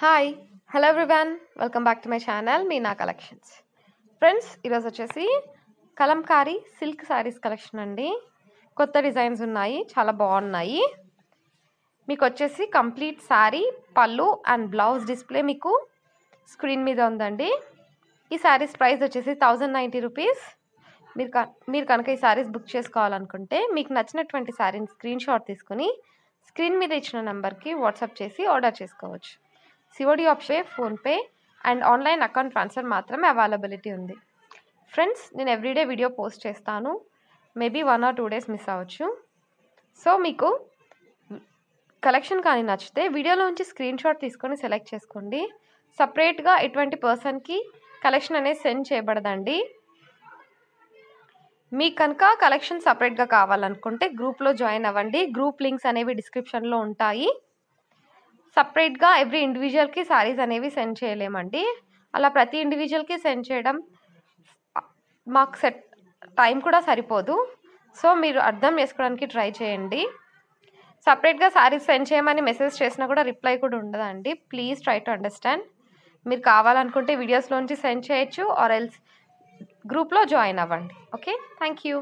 hi hello everyone welcome back to my channel Meena collections friends ఈరోజు వచ్చేసి Kalamkari silk saris collection అండి కొత్త డిజైన్స్ ఉన్నాయి చాలా బాగున్నాయి మీకు వచ్చేసి కంప్లీట్ శారీ పళ్ళు అండ్ బ్లౌజ్ డిస్ప్లే మీకు స్క్రీన్ మీద ఉందండి ఈ శారీస్ ప్రైస్ వచ్చేసి థౌజండ్ నైంటీ రూపీస్ మీరు క మీరు కనుక ఈ శారీస్ బుక్ చేసుకోవాలనుకుంటే మీకు నచ్చినటువంటి శారీని స్క్రీన్ షాట్ తీసుకుని స్క్రీన్ మీద ఇచ్చిన నెంబర్కి వాట్సాప్ చేసి ఆర్డర్ చేసుకోవచ్చు COD option PhonePe and online account transfer మాత్రమే అవైలబిలిటీ ఉంది ఫ్రెండ్స్ నేను ఎవ్రీడే వీడియో పోస్ట్ చేస్తాను maybe one or two days miss అవ్వచ్చు సో మీకు కలెక్షన్ కానీ నచ్చితే వీడియోలో స్క్రీన్ షాట్ తీసుకొని సెలెక్ట్ చేసుకోండి సపరేట్గా ఎటువంటి పర్సన్కి కలెక్షన్ అనేది సెండ్ చేయబడదండి మీకు కనుక కలెక్షన్ సపరేట్గా కావాలనుకుంటే గ్రూప్లో జాయిన్ అవ్వండి గ్రూప్ లింక్స్ అనేవి డిస్క్రిప్షన్లో ఉంటాయి సపరేట్గా ఎవ్రీ ఇండివిజువల్కి సారీస్ అనేవి సెండ్ చేయలేమండి అలా ప్రతి ఇండివిజువల్కి సెండ్ చేయడం మాకు సెట్ టైం కూడా సరిపోదు సో మీరు అర్థం చేసుకోవడానికి ట్రై చేయండి సపరేట్గా శారీస్ సెండ్ చేయమని మెసేజ్ చేసినా కూడా రిప్లై కూడా ఉండదండి ప్లీజ్ ట్రై టు అండర్స్టాండ్ మీరు కావాలనుకుంటే వీడియోస్లోంచి సెండ్ చేయొచ్చు ఆర్ ఎల్స్ గ్రూప్లో జాయిన్ అవ్వండి ఓకే థ్యాంక్ యూ